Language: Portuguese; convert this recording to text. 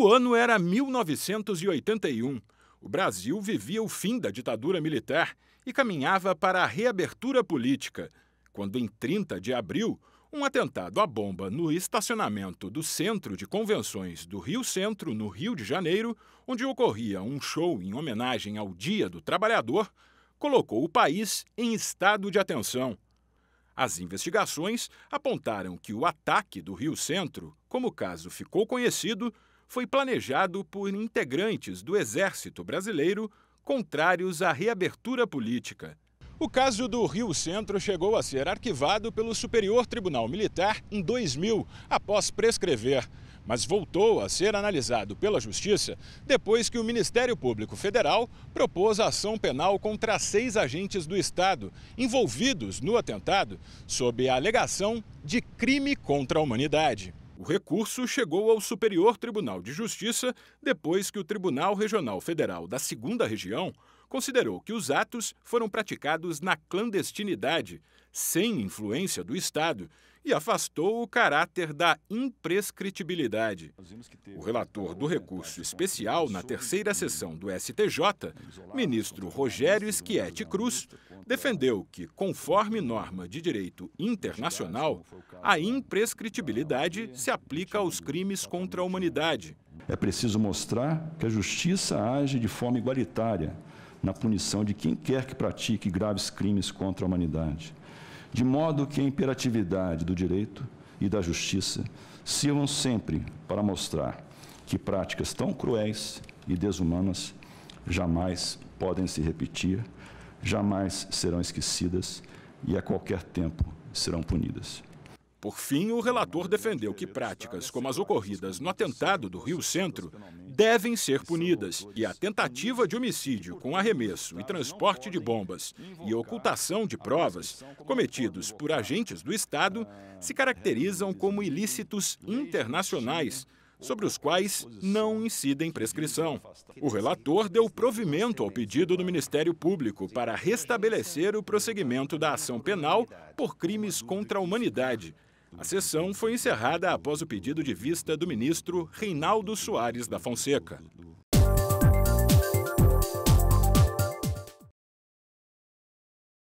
O ano era 1981. O Brasil vivia o fim da ditadura militar e caminhava para a reabertura política, quando, em 30 de abril, um atentado à bomba no estacionamento do Centro de Convenções do Rio Centro, no Rio de Janeiro, onde ocorria um show em homenagem ao Dia do Trabalhador, colocou o país em estado de atenção. As investigações apontaram que o ataque do Rio Centro, como o caso ficou conhecido, foi planejado por integrantes do Exército Brasileiro contrários à reabertura política. O caso do Rio Centro chegou a ser arquivado pelo Superior Tribunal Militar em 2000, após prescrever, mas voltou a ser analisado pela Justiça depois que o Ministério Público Federal propôs ação penal contra seis agentes do Estado envolvidos no atentado sob a alegação de crime contra a humanidade. O recurso chegou ao Superior Tribunal de Justiça depois que o Tribunal Regional Federal da Segunda Região considerou que os atos foram praticados na clandestinidade, sem influência do Estado, e afastou o caráter da imprescritibilidade. O relator do recurso especial na terceira sessão do STJ, ministro Rogério Schietti Cruz, defendeu que, conforme norma de direito internacional, a imprescritibilidade se aplica aos crimes contra a humanidade. É preciso mostrar que a justiça age de forma igualitária na punição de quem quer que pratique graves crimes contra a humanidade de modo que a imperatividade do direito e da justiça sirvam sempre para mostrar que práticas tão cruéis e desumanas jamais podem se repetir, jamais serão esquecidas e a qualquer tempo serão punidas. Por fim, o relator defendeu que práticas como as ocorridas no atentado do Rio Centro devem ser punidas e a tentativa de homicídio com arremesso e transporte de bombas e ocultação de provas cometidos por agentes do Estado se caracterizam como ilícitos internacionais sobre os quais não incidem prescrição. O relator deu provimento ao pedido do Ministério Público para restabelecer o prosseguimento da ação penal por crimes contra a humanidade, a sessão foi encerrada após o pedido de vista do ministro Reinaldo Soares da Fonseca.